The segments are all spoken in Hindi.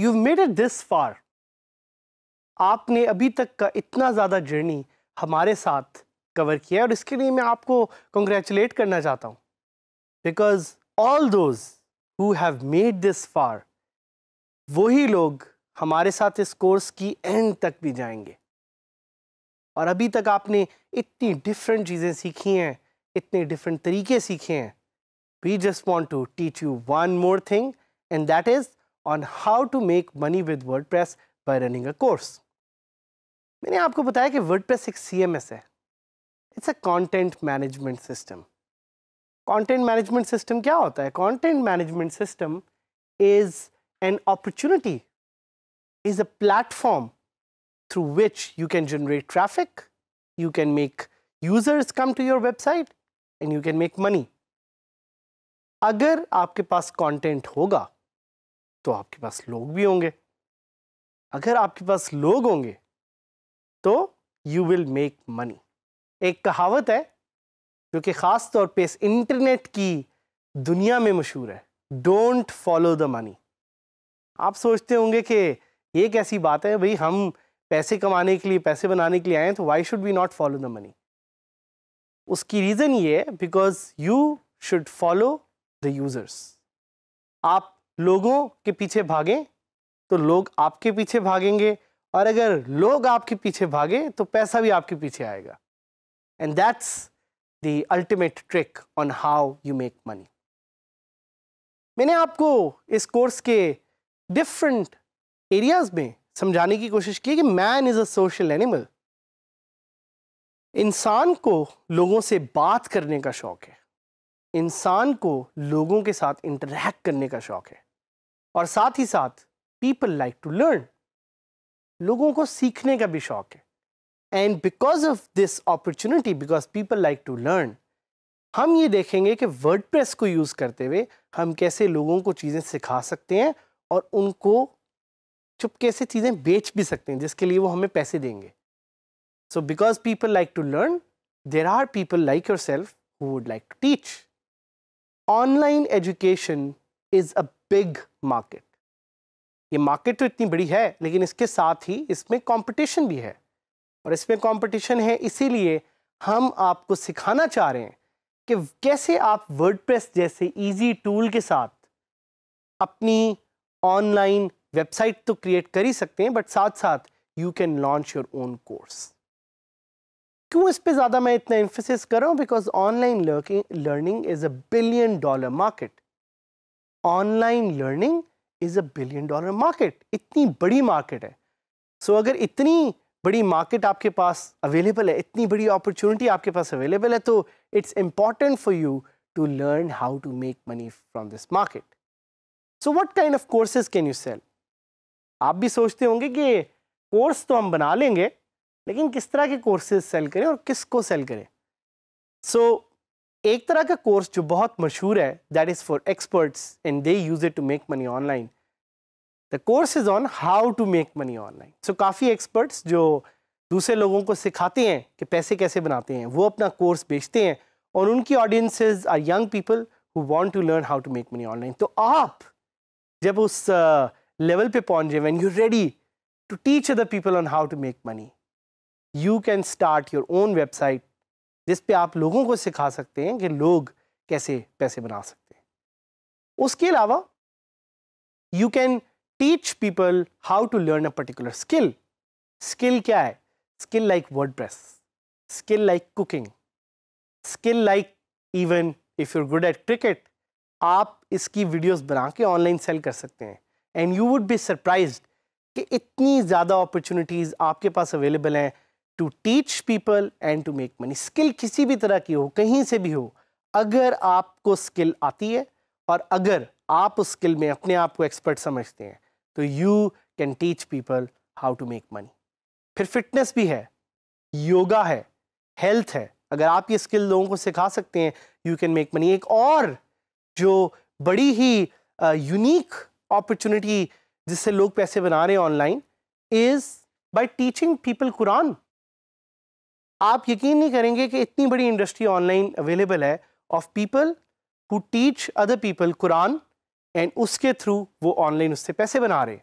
You made it this far आपने अभी तक का इतना ज़्यादा जर्नी हमारे साथ कवर किया है और इसके लिए मैं आपको कंग्रेचुलेट करना चाहता हूँ because all those who have made this far वही लोग हमारे साथ इस कोर्स की एंड तक भी जाएंगे और अभी तक आपने इतनी डिफरेंट चीज़ें सीखी हैं इतने डिफरेंट तरीके सीखे हैं we just want to teach you one more thing and that is on how to make money with WordPress by running a course मैंने आपको बताया कि वर्ड प्रेस एक सी एम एस है it's a content management system content management system क्या होता है content management system is an opportunity is a platform through which you can generate traffic you can make users come to your website and you can make money अगर आपके पास कॉन्टेंट होगा तो आपके पास लोग भी होंगे अगर आपके पास लोग होंगे तो यू विल मेक मनी एक कहावत है जो कि ख़ास तौर पे इस इंटरनेट की दुनिया में मशहूर है डोंट फॉलो द मनी आप सोचते होंगे कि ये कैसी बात है भाई हम पैसे कमाने के लिए पैसे बनाने के लिए आए हैं तो why should be not follow the money उसकी रीज़न ये है because you should follow the users आप लोगों के पीछे भागें तो लोग आपके पीछे भागेंगे और अगर लोग आपके पीछे भागे तो पैसा भी आपके पीछे आएगा and that's the ultimate trick on how you make money मैंने आपको इस कोर्स के डिफरेंट एरियाज में समझाने की कोशिश की कि man is a social animal इंसान को लोगों से बात करने का शौक़ है इंसान को लोगों के साथ इंटरेक्ट करने का शौक़ है और साथ ही साथ पीपल लाइक टू लर्न लोगों को सीखने का भी शौक है and because of this opportunity because people like to learn हम ये देखेंगे कि वर्ड को यूज़ करते हुए हम कैसे लोगों को चीज़ें सिखा सकते हैं और उनको चुपके से चीज़ें बेच भी सकते हैं जिसके लिए वो हमें पैसे देंगे so because people like to learn there are people like yourself who would like to teach online education is a big market ये मार्केट तो इतनी बड़ी है लेकिन इसके साथ ही इसमें कंपटीशन भी है और इसमें कंपटीशन है इसीलिए हम आपको सिखाना चाह रहे हैं कि कैसे आप वर्डप्रेस जैसे इजी टूल के साथ अपनी ऑनलाइन वेबसाइट तो क्रिएट कर ही सकते हैं बट साथ साथ you can launch your own course क्यों इस पर ज़्यादा मैं इतना इन्फोसिस कर रहा हूँ because online learning is a billion dollar market online learning is a billion dollar market इतनी बड़ी मार्केट है सो so, अगर इतनी बड़ी मार्केट आपके पास अवेलेबल है इतनी बड़ी अपॉर्चुनिटी आपके पास अवेलेबल है तो it's important for you to learn how to make money from this market so what kind of courses can you sell आप भी सोचते होंगे कि कोर्स तो हम बना लेंगे लेकिन किस तरह के कोर्सेज सेल करें और किस को सेल करें सो so, एक तरह का कोर्स जो बहुत मशहूर है that is for experts and they use it to make money online the course is on how to make money online so काफ़ी एक्सपर्ट्स जो दूसरे लोगों को सिखाते हैं कि पैसे कैसे बनाते हैं वो अपना कोर्स बेचते हैं और उनकी audiences are young people who want to learn how to make money online तो आप जब उस लेवल पे पहुंच जाए when you ready to teach other people on how to make money you can start your own website जिस पे आप लोगों को सिखा सकते हैं कि लोग कैसे पैसे बना सकते हैं उसके अलावा you can teach people how to learn a particular skill skill क्या है skill like WordPress skill like cooking skill like even if you're good at cricket आप इसकी वीडियोस बना के ऑनलाइन सेल कर सकते हैं and you would be surprise कि इतनी ज़्यादा अपॉर्चुनिटीज़ आपके पास अवेलेबल हैं to teach people and to make money skill किसी भी तरह की हो कहीं से भी हो अगर आपको स्किल आती है और अगर आप उस स्किल में अपने आप को एक्सपर्ट समझते हैं तो you can teach people how to make money फिर फिटनेस भी है योगा है हेल्थ है अगर आप ये स्किल लोगों को सिखा सकते हैं यू कैन मेक मनी एक और जो बड़ी ही यूनिक uh, अपॉर्चुनिटी जिससे लोग पैसे बना रहे हैं online is by teaching people Quran आप यकीन नहीं करेंगे कि इतनी बड़ी इंडस्ट्री ऑनलाइन अवेलेबल है of people who teach other people Quran and उसके थ्रू वो ऑनलाइन उससे पैसे बना रहे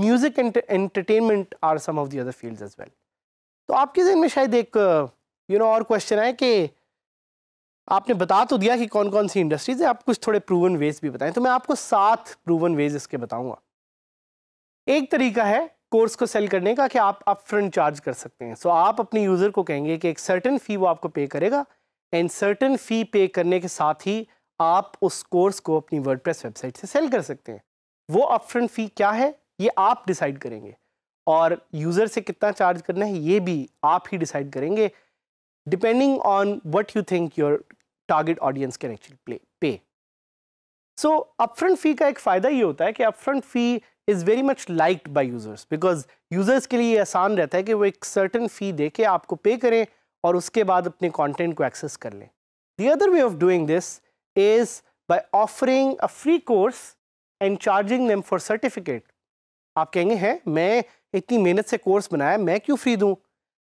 music and entertainment are some of the other field as well तो आपके जहन में शायद एक यू you नो know, और क्वेश्चन है कि आपने बता तो दिया कि कौन कौन सी इंडस्ट्रीज है आप कुछ थोड़े प्रूवन वेज भी बताएं तो मैं आपको सात प्रूवन वेज इसके बताऊंगा एक तरीका है कोर्स को सेल करने का कि आप अप फ्रंट चार्ज कर सकते हैं सो so, आप अपने यूज़र को कहेंगे कि एक सर्टन फ़ी वो आपको पे करेगा एंड सर्टन फ़ी पे करने के साथ ही आप उस कोर्स को अपनी वर्ड वेबसाइट से सेल कर सकते हैं वो अप फ्रंट फ़ी क्या है ये आप डिसाइड करेंगे और यूज़र से कितना चार्ज करना है ये भी आप ही डिसाइड करेंगे depending on what you think your target audience can actually play pay so upfront फ़ी का एक फ़ायदा ये होता है कि upfront fee is very much liked by users because users के लिए आसान रहता है कि वो एक सर्टन फ़ी दे के आपको पे करें और उसके बाद अपने कॉन्टेंट को एक्सेस कर लें the other way of doing this is by offering a free course and charging them for certificate आप कहेंगे हैं मैं इतनी मेहनत से कोर्स बनाया मैं क्यों फ्री दूँ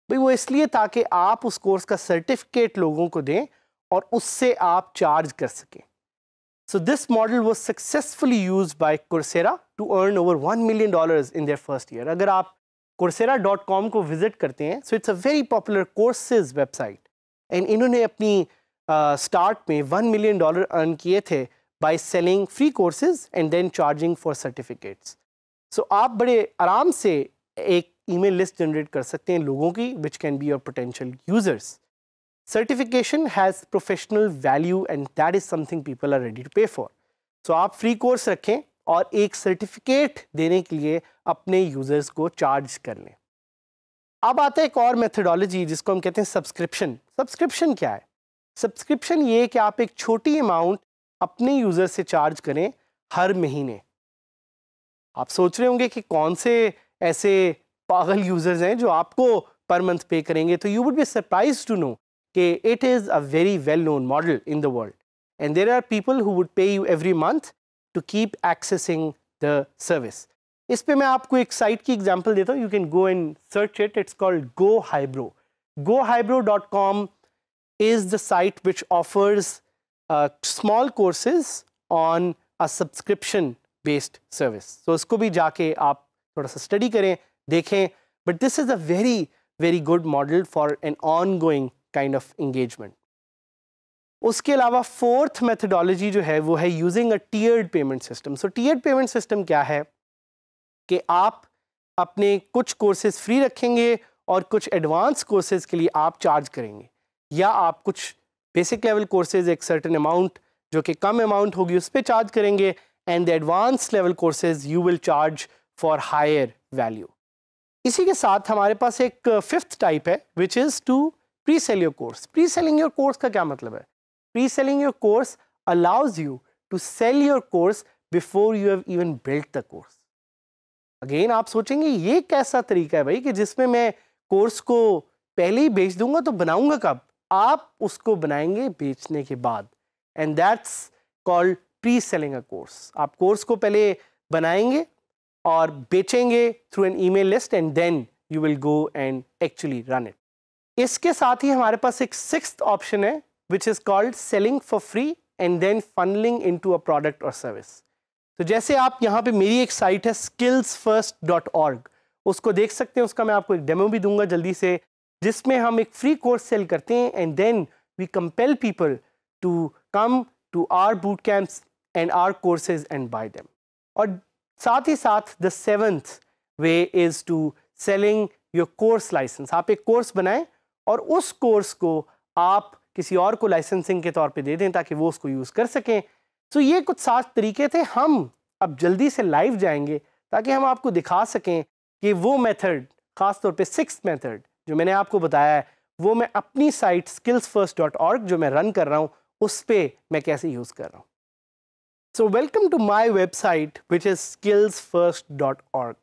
भाई वो इसलिए ताकि आप उस कोर्स का सर्टिफिकेट लोगों को दें और उससे आप चार्ज कर सकें So this model was successfully used by Coursera to earn over $1 million in their first year. अगर आप coursera.com को विजिट करते हैं so it's a very popular courses website. And इन्होंने अपनी स्टार्ट uh, में $1 million earn किए थे by selling free courses and then charging for certificates. So आप बड़े आराम से एक ईमेल लिस्ट जनरेट कर सकते हैं लोगों की which can be your potential users. Certification has professional value and that is something people are ready to pay for so आप फ्री कोर्स रखें और एक सर्टिफिकेट देने के लिए अपने यूज़र्स को चार्ज कर लें अब आता है एक और मेथडोलॉजी जिसको हम कहते हैं सब्सक्रिप्शन सब्सक्रिप्शन क्या है सब्सक्रिप्शन ये कि आप एक छोटी अमाउंट अपने यूज़र से चार्ज करें हर महीने आप सोच रहे होंगे कि कौन से ऐसे पागल यूज़र्स हैं जो आपको पर मंथ पे करेंगे तो you would be surprise to know it is a very well-known model in the world. And there are people who would pay you every month to keep accessing the service. I will give you a site example. You can go and search it. It's called GoHybro. GoHybro.com is the site which offers uh, small courses on a subscription-based service. So, go and study it. But this is a very, very good model for an ongoing kind of engagement उसके अलावा फोर्थ मेथडोलॉजी जो है वो है using a tiered payment system so tiered payment system क्या है कि आप अपने कुछ कोर्सेज फ्री रखेंगे और कुछ एडवांस कोर्सेज के लिए आप चार्ज करेंगे या आप कुछ बेसिक लेवल कोर्सेज एक सर्टन अमाउंट जो कि कम अमाउंट होगी उस पर चार्ज करेंगे and the advance level courses you will charge for higher value इसी के साथ हमारे पास एक फिफ्थ टाइप है which is to presell your course preselling your course का क्या मतलब है preselling your course allows you to sell your course before you have even built the course again आप सोचेंगे ये कैसा तरीका है भाई कि जिसमें मैं कोर्स को पहले ही बेच दूंगा तो बनाऊंगा कब आप उसको बनाएंगे बेचने के बाद and that's called preselling a course आप कोर्स को पहले बनाएंगे और बेचेंगे through an email list and then you will go and actually run it इसके साथ ही हमारे पास एक सिक्स ऑप्शन है which is called selling for free and then funneling to a product और सर्विस तो जैसे आप यहाँ पे मेरी एक साइट है स्किल्स फर्स्ट डॉट ऑर्ग उसको देख सकते हैं उसका मैं आपको एक डेमो भी दूंगा जल्दी से जिसमें हम एक फ्री कोर्स सेल करते हैं and then we compel people to come to our boot camps and our courses and buy them और साथ ही साथ the seventh way is to selling your course license आप एक कोर्स बनाएं और उस कोर्स को आप किसी और को लाइसेंसिंग के तौर पे दे दें ताकि वो उसको यूज़ कर सकें सो ये कुछ सात तरीके थे हम अब जल्दी से लाइव जाएंगे ताकि हम आपको दिखा सकें कि वो मेथड ख़ास तौर पे सिक्स मेथड जो मैंने आपको बताया है वो मैं अपनी site skills first dot org जो मैं रन कर रहा हूँ उस पर मैं कैसे यूज़ कर रहा हूँ so welcome to my website which is skills first dot org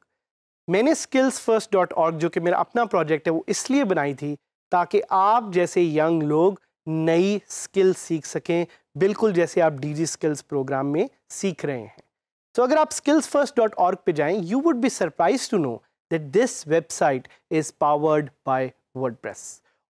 मैंने स्किल्स फर्स्ट डॉट ऑर्ग जो कि मेरा अपना प्रोजेक्ट है वो इसलिए बनाई थी ताकि आप जैसे यंग लोग नई स्किल सीख सकें बिल्कुल जैसे आप डी जी स्किल्स प्रोग्राम में सीख रहे हैं तो so, अगर आप स्किल्स फर्स्ट डॉट ऑर्ग पर जाएँ you would be surprise to know that this website is powered by word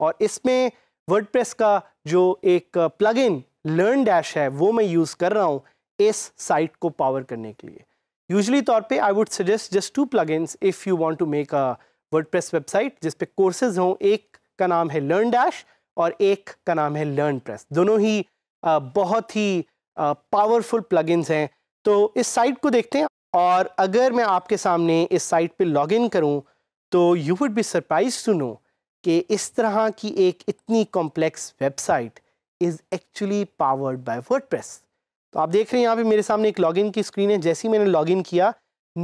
और इसमें वर्ड का जो एक प्लग इन लर्न डैश है वो मैं यूज़ कर रहा हूँ इस साइट को पावर करने के लिए यूजली तौर पे I would suggest just to plug if you want to make a press website जिस पे कोर्सेज हों एक का नाम है लर्न डैश और एक का नाम है लर्न प्रेस दोनों ही बहुत ही पावरफुल प्लगइन्स हैं तो इस साइट को देखते हैं और अगर मैं आपके सामने इस साइट पे लॉगिन करूं तो you would be surprise to know कि इस तरह की एक इतनी complex website is actually powered by WordPress तो आप देख रहे हैं यहाँ पे मेरे सामने एक लॉगिन की स्क्रीन है जैसे ही मैंने लॉगिन किया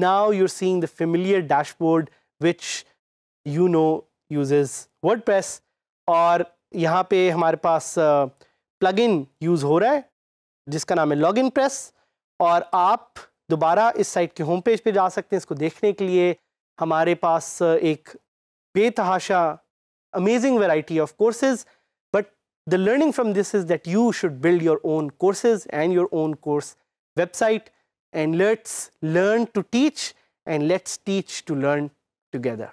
now you're seeing the familiar dashboard which you know uses word और यहाँ पे हमारे पास प्लगइन यूज़ हो रहा है जिसका नाम है लॉगिन प्रेस और आप दोबारा इस साइट के होम पेज पे जा सकते हैं इसको देखने के लिए हमारे पास एक बेतहाशा amazing variety of courses but the learning from this is that you should build your own courses and your own course website and let's learn to teach and let's teach to learn together.